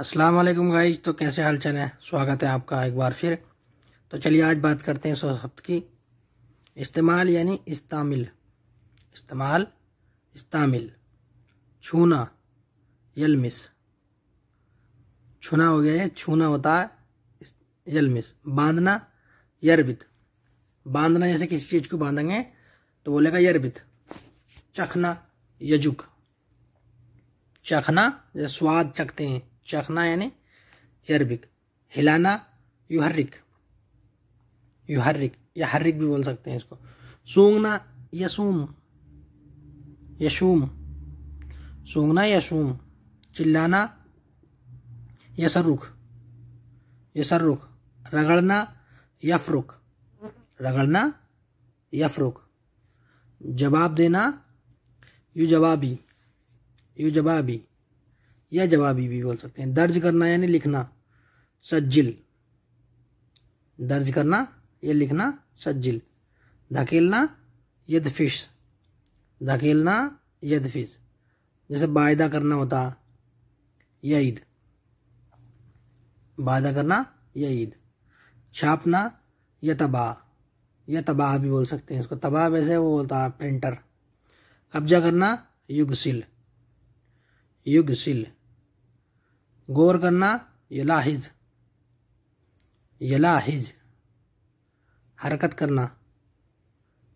अस्सलाम वालेकुम गाइज तो कैसे हाल चाल है स्वागत है आपका एक बार फिर तो चलिए आज बात करते हैं सो शब्द की इस्तेमाल यानी इस्तामिल इस्तेमाल इस्तामिल छूना यलमिस छूना हो गया है छूना होता है यलमिस बांधना यरबित बांधना जैसे किसी चीज़ को बांधेंगे तो बोलेगा यरबित चखना यजुक चखना जैसे स्वाद चखते हैं चखना यानी यरबिक हिलाना युहर्रिक युहर्रिक या हर्रिक भी बोल सकते हैं इसको सूंघना यसूम यशूम सूंघना यशूम चिल्लाना यसरुख यसरुख रगड़ना यफरुख रगड़ना यफरुख जवाब देना यू जवाबी यू जवाबी या जवाबी भी बोल सकते हैं दर्ज करना यानी लिखना सज्जिल दर्ज करना या लिखना सज्जिल धकेलना यदफिश धकेलना यदफिश जैसे वायदा करना होता या ईद वायदा करना या ईद छापना या तबाह या तबाह भी बोल सकते हैं उसको तबाह वैसे वो बोलता है प्रिंटर कब्जा करना युगशिल युगशिल गौर करना यलाहिज यलाहिज हरकत करना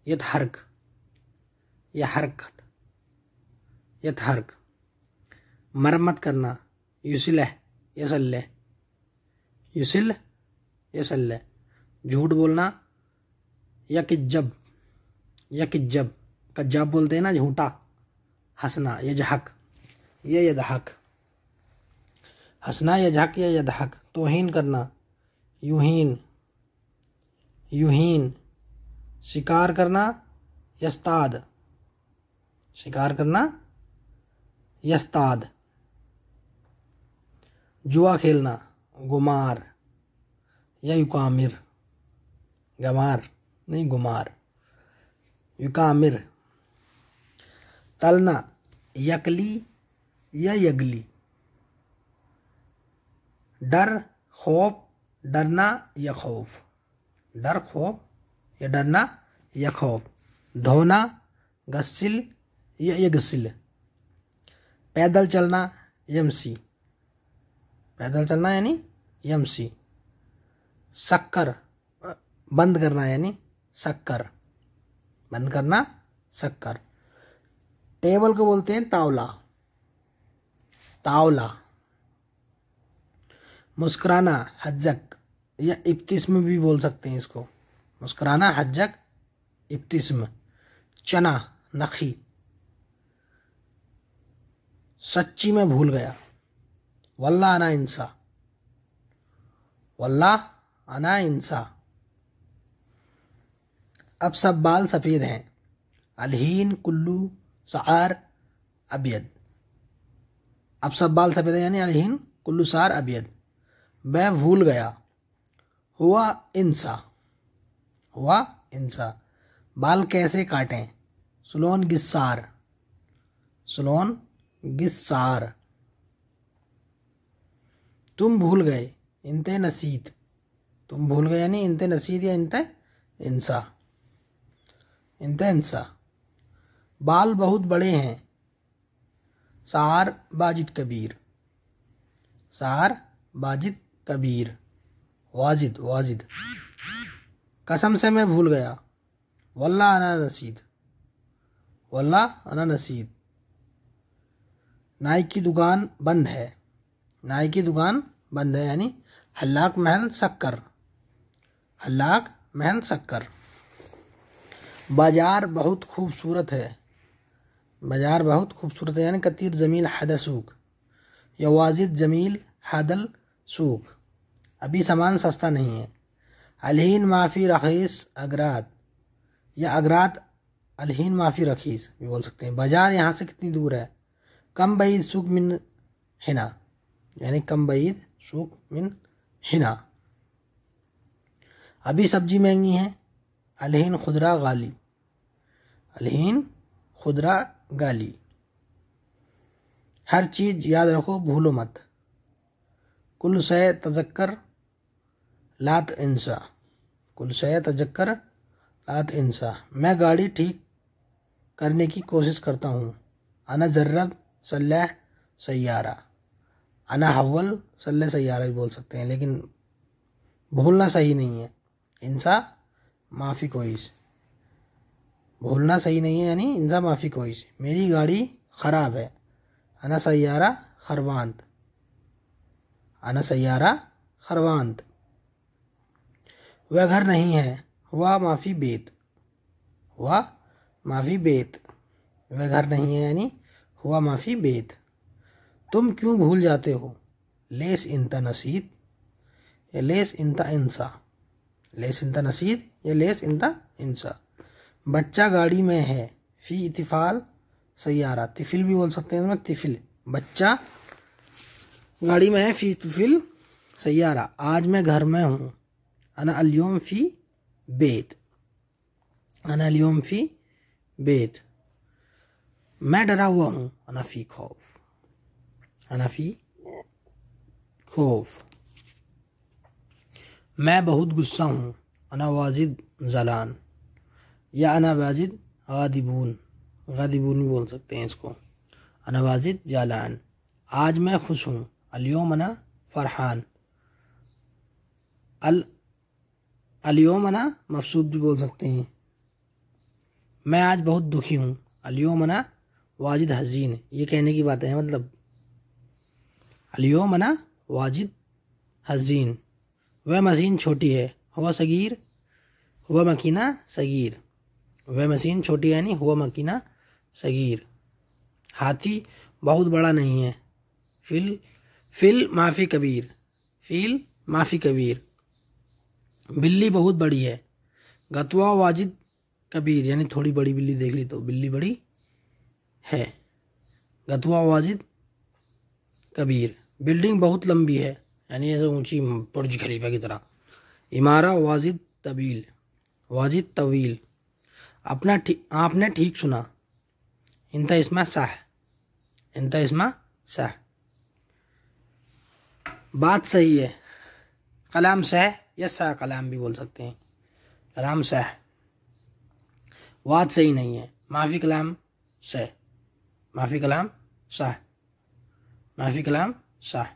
यथ हर्क या हरकत यथ हर्क मरम्मत करना युसिल यसल युसिल यसल झूठ बोलना या कि जब या कि जब का जब बोलते हैं ना झूठा हंसना यजहक यद यदहक हंसना या झाकिया या धाक तोहीन करना यूहीन यूहीन शिकार करना यस्ताद शिकार करना यस्ताद जुआ खेलना गुमार या युकामिर गमार नहीं गुमार युकामिर तलना यकली या यगली डर खौफ डरना या खौफ डर खौफ या डरना या खौफ धोना गस्सिल या गसिल पैदल चलना यमसी पैदल चलना यानी यमसी शक्कर बंद करना यानी शक्कर बंद करना शक्कर टेबल को बोलते हैं तावला तावला मुस्कराना हज्जक या इब्तिस्म भी बोल सकते हैं इसको मुस्कराना हज्जक इब्तिस्म चना नखी सच्ची में भूल गया वल्ला अना इंसा वल्ला अना इंसा अब सब बाल सफ़ेद हैं अलहीन कुल्लू सार अबियद अब सब बाल सफ़ेद हैं यानी अलहीन कुल्लू सार अबियद मैं भूल गया हुआ इंसा हुआ इंसा बाल कैसे काटें सुलोन गिस्सार सुलोन गिस्सार तुम भूल गए इनते नसीत तुम भूल गए यानी इनते नसीत या इनते इंसा इनते इंसा बाल बहुत बड़े हैं सार बाजिद कबीर सार बाजिद कबीर वाजिद वाजिद कसम से मैं भूल गया वल्ला अना नसीद वल्ला अना रसीद नाई की दुकान बंद है नाई की दुकान बंद है यानी हल्लाक महल शक्कर हल्लाक महल शक्कर बाजार बहुत खूबसूरत है बाजार बहुत खूबसूरत है यानी कतीर जमील हदसूक या वाजिद जमील हदल सूख अभी सामान सस्ता नहीं है अलहीन माफ़ी रखीस अगरात या अगरात अलहीन माफ़ी रखीस भी बोल सकते हैं बाज़ार यहाँ से कितनी दूर है कम बईद सुख मिन हिना यानी कम बईद सुख मिन हिना अभी सब्जी महंगी है अलहीन खुदरा गाली अलहीन खुदरा गाली हर चीज़ याद रखो भूलो मत कुल से तजक्कर लात इंसा कुलशय अजक्कर लात इंसा मैं गाड़ी ठीक करने की कोशिश करता हूँ अना जर्रब सल्लह सयारा अना हवल सल्लह सयारा भी बोल सकते हैं लेकिन भूलना सही नहीं है इंसा माफ़ी कोइश भूलना सही नहीं है यानी इंसा माफ़ी कोइश मेरी गाड़ी ख़राब है अना सयारा खरवान्त अना सयारा खरवान्त वह घर नहीं है वह माफ़ी बेत हुआ माफ़ी बेत वह घर नहीं है यानी हुआ माफ़ी बेत तुम क्यों भूल जाते हो लेस इंता नसीत या लेस इंता इंसा लेस इंता नसीत या लेस इंता इंसा बच्चा गाड़ी में है फ़ी इतफ़ाल सैारा तिफिल भी बोल सकते हैं इसमें तिफिल बच्चा गाड़ी में है फ़ी तिफिल सैारा आज मैं घर में हूँ أنا اليوم في بيت أنا اليوم في بيت मैं डरा हुआ हूँ أنا في خوف أنا في خوف मैं बहुत गुस्सा हूँ अना वाजिद जलान या अना वाजिद गादिबून गादिबून भी बोल सकते हैं इसको अना वाजिद जालान आज मैं खुश हूँ अलियोम अना फरहान अल अलियोमना मफसूद भी बोल सकते हैं मैं आज बहुत दुखी हूँ अलियोमना वाजिद हजीन ये कहने की बात है मतलब अलियोमना वाजिद हजीन वह मसीन छोटी है हुआ सगीर हुआ मकीना सगीर वह मसीन छोटी यानी हुआ मकीना सगीर हाथी बहुत बड़ा नहीं है फिल फिल माफ़ी कबीर फिल माफ़ी कबीर बिल्ली बहुत बड़ी है गतवा वाजिद कबीर यानी थोड़ी बड़ी बिल्ली देख ली तो बिल्ली बड़ी है गतवा वाजिद कबीर बिल्डिंग बहुत लंबी है यानी ऐसे ऊंची बुर्ज खलीफा की तरह इमारा वाजिद तवील वाजिद तवील अपना थी, आपने ठीक सुना इनता इसमा शाह इनता इसमा शाह बात सही है कलाम सह या सा कलाम भी बोल सकते हैं कलाम सह वाद सही नहीं है माफी कलाम सह माफी कलाम शाह माफी कलाम शाह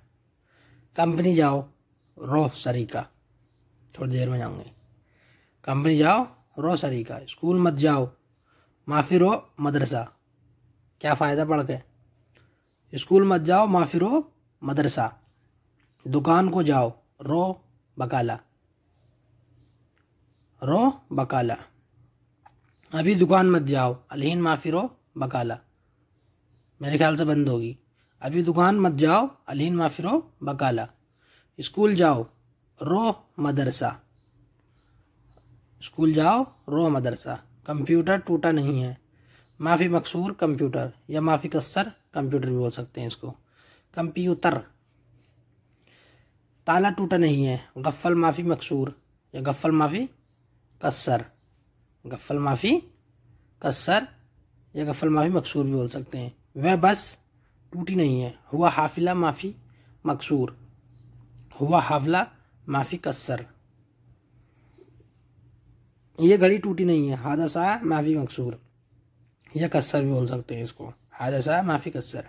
कंपनी जाओ रोह सरीका थोड़ी देर में जाऊंगे कंपनी जाओ रो सरीका स्कूल मत जाओ माफी रो मदरसा क्या फ़ायदा पढ़ के स्कूल मत जाओ माफी रो मदरसा दुकान को जाओ रो बकाला रो बकाला अभी दुकान मत जाओ अलहीन माफी रो बकाला मेरे ख्याल से बंद होगी अभी दुकान मत जाओ अलहीन माफी रो बकाला स्कूल जाओ रो मदरसा स्कूल जाओ रो मदरसा कंप्यूटर टूटा नहीं है माफ़ी मकसूर कंप्यूटर या माफ़ी कसर कंप्यूटर भी बोल सकते हैं इसको कंप्यूटर ताला टूटा नहीं है गफ़ल माफ़ी मकसूर या गफ़ल माफ़ी कसर गफल माफ़ी कसर या गफल माफ़ी मकसूर भी बोल सकते हैं वह बस टूटी नहीं है हुआ हाफिला माफ़ी मकसूर हुआ हाफिला माफ़ी कसर ये घड़ी टूटी नहीं है हादसा माफ़ी मकसूर या कसर भी बोल सकते हैं इसको हादसा माफ़ी कसर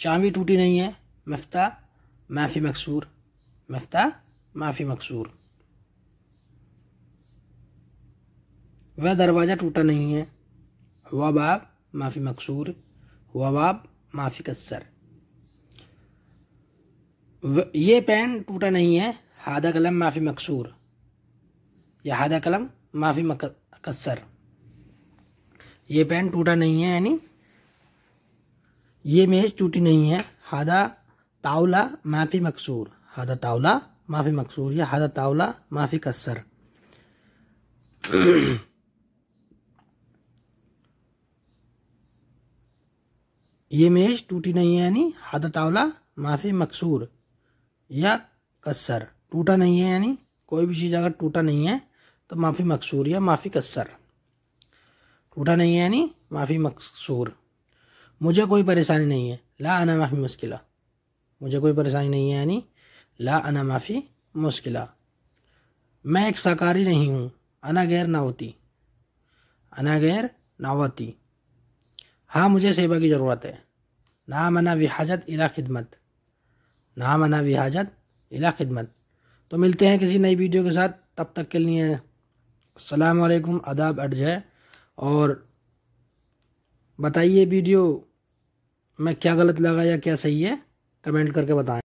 चाबी टूटी नहीं है मफ्ता माफ़ी मकसूर मफ्ता माफ़ी मकसूर वह दरवाज़ा टूटा नहीं है हुआ बाप माफ़ी मकसूर हुआ बाप माफ़ी कसर ये पेन टूटा नहीं है हादा कलम माफ़ी मकसूर या हादा कलम माफ़ी मकसर ये पेन टूटा नहीं है यानी ये मेज़ टूटी नहीं है हादा तावला माफ़ी मकसूर हादा तावला माफ़ी मकसूर या हादा तावला माफ़ी कसर ये मेज टूटी नहीं है यानी हादत तावला माफी मकसूर या कसर टूटा नहीं है यानी कोई भी चीज़ अगर टूटा नहीं है तो माफी मकसूर या माफी कसर टूटा नहीं है यानी माफी मकसूर मुझे कोई परेशानी नहीं है ला अना माफी मुश्किला मुझे कोई परेशानी नहीं है यानी ला अना माफी मुश्किल मैं एक शाकारी नहीं हूँ अना गैर नावती अना गैर नावती हाँ मुझे सेवा की ज़रूरत है ना मना विहाजत इला खिदमत ना मना विहाजत इला खिदमत तो मिलते हैं किसी नई वीडियो के साथ तब तक के लिए अलकुम आदाब अर्जय और बताइए वीडियो में क्या गलत लगा या क्या सही है कमेंट करके बताएं